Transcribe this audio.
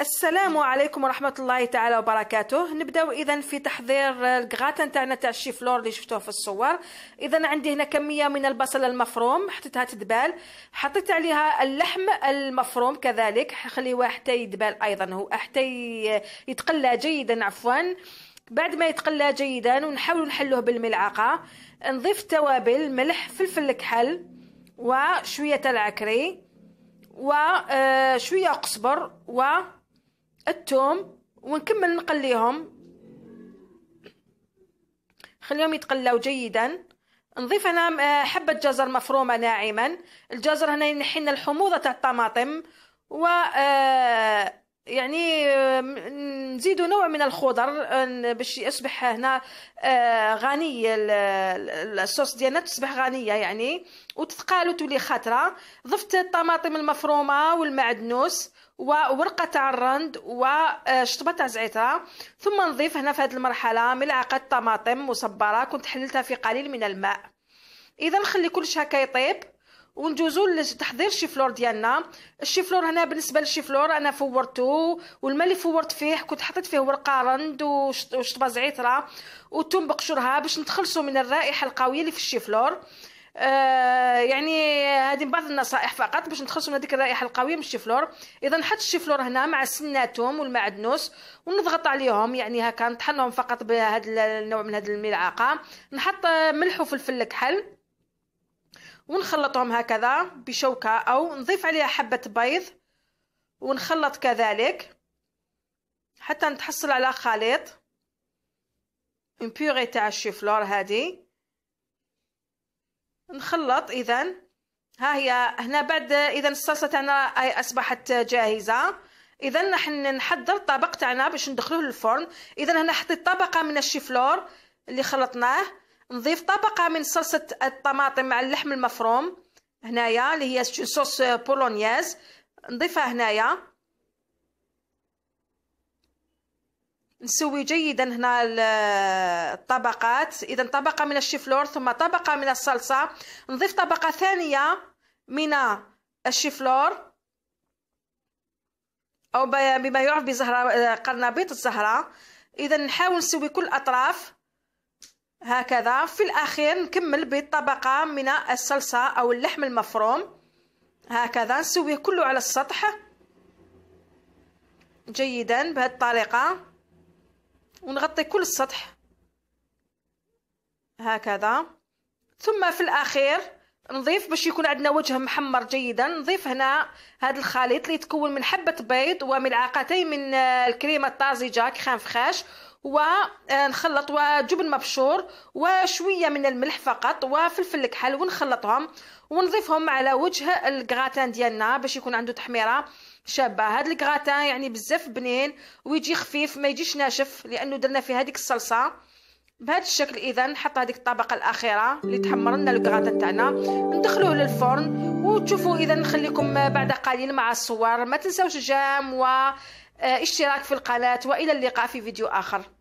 السلام عليكم ورحمة الله تعالى وبركاته نبداو إذا في تحضير الكغاتان تاعنا تاع الشيفلور اللي شفتوه في الصور إذا عندي هنا كمية من البصل المفروم حطيتها تدبال حطيت عليها اللحم المفروم كذلك خليوه حتى يدبال أيضا هو حتى يتقلى جيدا عفوا بعد ما يتقلى جيدا ونحاول نحلوه بالملعقة نضيف توابل ملح فلفل كحل وشوية العكري وشوية آه، قصبر و الثوم ونكمل نقليهم خليهم يتقلاو جيدا نضيف هنا آه، حبة جزر مفرومة ناعما الجزر هنا ينحي لنا الحموضة تاع الطماطم و آه يعني نزيدوا نوع من الخضر باش يصبح هنا آه، غني الصوص ديالنا تصبح غنية يعني وتتقال وتولي خطرة ضفت الطماطم المفرومة والمعدنوس وورقه تاع الرند وشطبه آه، تاع زعتر ثم نضيف هنا في هذه المرحله ملعقه طماطم مصبره كنت حللتها في قليل من الماء اذا نخلي كلش هكا يطيب وندوزو لتحضير الشيفلور ديالنا الشيفلور هنا بالنسبه للشيفلور انا فورتو والماء اللي فورت فيه كنت حطيت فيه ورقه رند وشطبه زعتره والثوم بقشرها باش نتخلصوا من الرائحه القويه اللي في الشيفلور آه يعني هذه بعض النصائح فقط باش نتخلصوا من هذيك الرائحه القويه من الشيفلور اذا نحط الشيفلور هنا مع السناتوم والمعدنوس ونضغط عليهم يعني هكا نطحنهم فقط بهذا النوع من هذه الملعقه نحط ملح وفلفل كحل ونخلطهم هكذا بشوكة أو نضيف عليها حبة بيض ونخلط كذلك حتى نتحصل على خليط بيغي تاع الشوفلور هذه نخلط اذا ها هي هنا بعد اذا الصلصه تاعنا اصبحت جاهزه اذا راح نحضر الطبق تاعنا باش ندخلوه للفرن اذا هنا حطيت طبقه من الشيفلور اللي خلطناه نضيف طبقة من صلصة الطماطم مع اللحم المفروم هنايا اللي هي صوص بولونياز نضيفها هنايا نسوي جيدا هنا الطبقات اذا طبقه من الشيفلور ثم طبقه من الصلصه نضيف طبقه ثانيه من الشيفلور او بما يعرف بزهره قرنبيط الزهره اذا نحاول نسوي كل الاطراف هكذا في الأخير نكمل بطبقة من الصلصة أو اللحم المفروم هكذا نسويه كله على السطح جيدا بهذه الطريقة ونغطي كل السطح هكذا ثم في الأخير نضيف باش يكون عندنا وجه محمر جيدا نضيف هنا هذا الخليط اللي يتكون من حبة بيض وملعقتين من الكريمة الطازجة كخام فخاش ونخلط آه، وجبن مبشور وشويه من الملح فقط وفلفل الكحل ونخلطهم ونضيفهم على وجه الكغاتان ديالنا باش يكون عنده تحميره شابه هاد الكغاتان يعني بزاف بنين ويجي خفيف ما يجيش ناشف لانه درنا فيه هذيك الصلصه بهذا الشكل اذا نحط هذيك الطبقه الاخيره اللي تحمر لنا الكغاتان تاعنا ندخلوه للفرن وتشوفوا اذا نخليكم بعد قليل مع الصور ما تنساوش جام و آه، اشتراك في القناة وإلى اللقاء في فيديو آخر